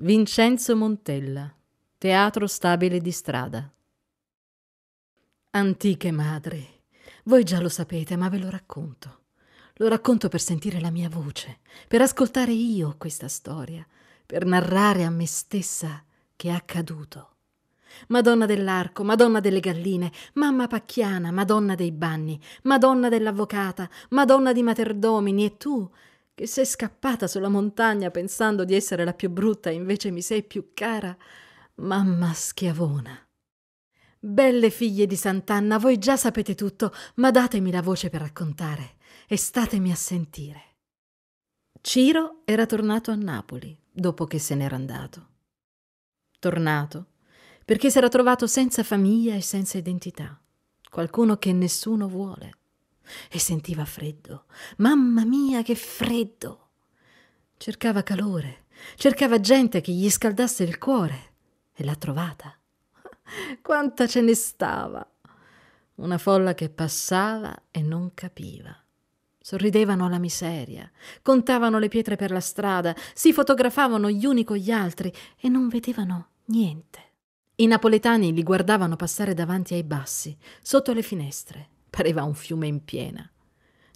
Vincenzo Montella, Teatro Stabile di Strada. Antiche madri, voi già lo sapete, ma ve lo racconto. Lo racconto per sentire la mia voce, per ascoltare io questa storia, per narrare a me stessa che è accaduto. Madonna dell'Arco, Madonna delle Galline, Mamma Pacchiana, Madonna dei bagni, Madonna dell'Avvocata, Madonna di Materdomini e tu, che sei scappata sulla montagna pensando di essere la più brutta e invece mi sei più cara, mamma schiavona. Belle figlie di Sant'Anna, voi già sapete tutto, ma datemi la voce per raccontare e statemi a sentire. Ciro era tornato a Napoli dopo che se n'era andato. Tornato perché s'era trovato senza famiglia e senza identità, qualcuno che nessuno vuole e sentiva freddo. Mamma mia, che freddo! Cercava calore, cercava gente che gli scaldasse il cuore e l'ha trovata. Quanta ce ne stava! Una folla che passava e non capiva. Sorridevano alla miseria, contavano le pietre per la strada, si fotografavano gli uni con gli altri e non vedevano niente. I napoletani li guardavano passare davanti ai bassi, sotto le finestre, Pareva un fiume in piena.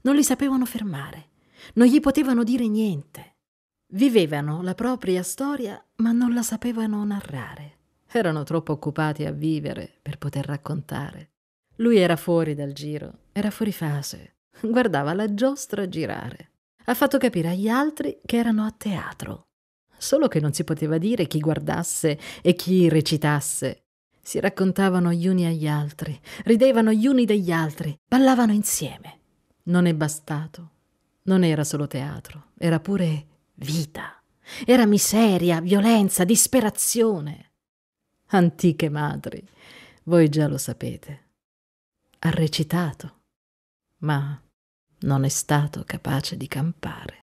Non li sapevano fermare, non gli potevano dire niente. Vivevano la propria storia, ma non la sapevano narrare. Erano troppo occupati a vivere per poter raccontare. Lui era fuori dal giro, era fuori fase. Guardava la giostra girare. Ha fatto capire agli altri che erano a teatro. Solo che non si poteva dire chi guardasse e chi recitasse. Si raccontavano gli uni agli altri, ridevano gli uni degli altri, ballavano insieme. Non è bastato. Non era solo teatro, era pure vita. Era miseria, violenza, disperazione. Antiche madri, voi già lo sapete. Ha recitato, ma non è stato capace di campare.